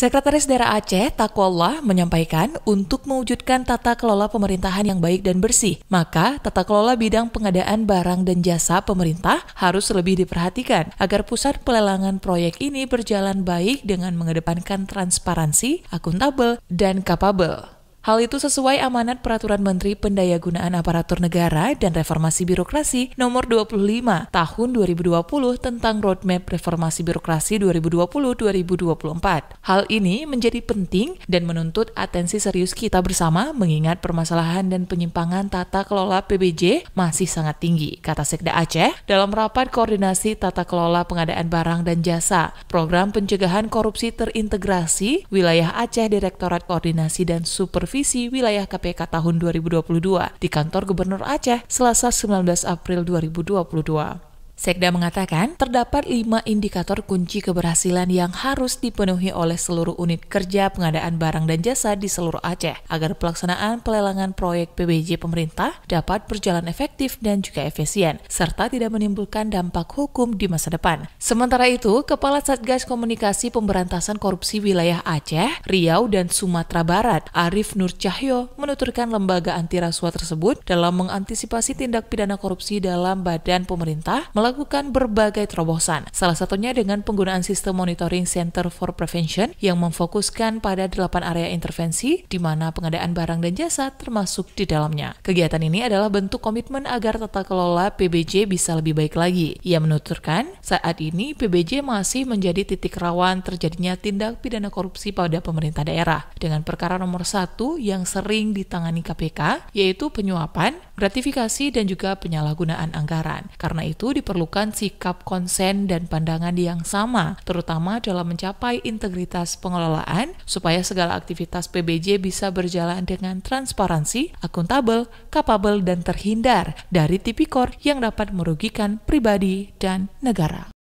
Sekretaris Daerah Aceh, Takwallah, menyampaikan untuk mewujudkan tata kelola pemerintahan yang baik dan bersih, maka tata kelola bidang pengadaan barang dan jasa pemerintah harus lebih diperhatikan agar pusat pelelangan proyek ini berjalan baik dengan mengedepankan transparansi, akuntabel, dan kapabel. Hal itu sesuai amanat Peraturan Menteri Pendayagunaan Aparatur Negara dan Reformasi Birokrasi Nomor 25 Tahun 2020 tentang Roadmap Reformasi Birokrasi 2020-2024. Hal ini menjadi penting dan menuntut atensi serius kita bersama mengingat permasalahan dan penyimpangan tata kelola PBJ masih sangat tinggi, kata Sekda Aceh dalam rapat koordinasi tata kelola pengadaan barang dan jasa, program pencegahan korupsi terintegrasi wilayah Aceh Direktorat Koordinasi dan Super visi wilayah KPK tahun 2022 di kantor Gubernur Aceh Selasa 19 April 2022. Sekda mengatakan, terdapat lima indikator kunci keberhasilan yang harus dipenuhi oleh seluruh unit kerja pengadaan barang dan jasa di seluruh Aceh agar pelaksanaan pelelangan proyek PBJ pemerintah dapat berjalan efektif dan juga efisien, serta tidak menimbulkan dampak hukum di masa depan. Sementara itu, Kepala Satgas Komunikasi Pemberantasan Korupsi Wilayah Aceh, Riau, dan Sumatera Barat, Arif Nur Cahyo, menuturkan lembaga anti rasuah tersebut dalam mengantisipasi tindak pidana korupsi dalam badan pemerintah melalui melakukan berbagai terobosan, salah satunya dengan penggunaan sistem monitoring Center for Prevention yang memfokuskan pada delapan area intervensi di mana pengadaan barang dan jasa termasuk di dalamnya. Kegiatan ini adalah bentuk komitmen agar tata kelola PBJ bisa lebih baik lagi. Ia menuturkan, saat ini PBJ masih menjadi titik rawan terjadinya tindak pidana korupsi pada pemerintah daerah dengan perkara nomor satu yang sering ditangani KPK yaitu penyuapan, gratifikasi, dan juga penyalahgunaan anggaran. Karena itu diperlukan diperlukan sikap konsen dan pandangan yang sama, terutama dalam mencapai integritas pengelolaan, supaya segala aktivitas PBJ bisa berjalan dengan transparansi, akuntabel, kapabel, dan terhindar dari tipikor yang dapat merugikan pribadi dan negara.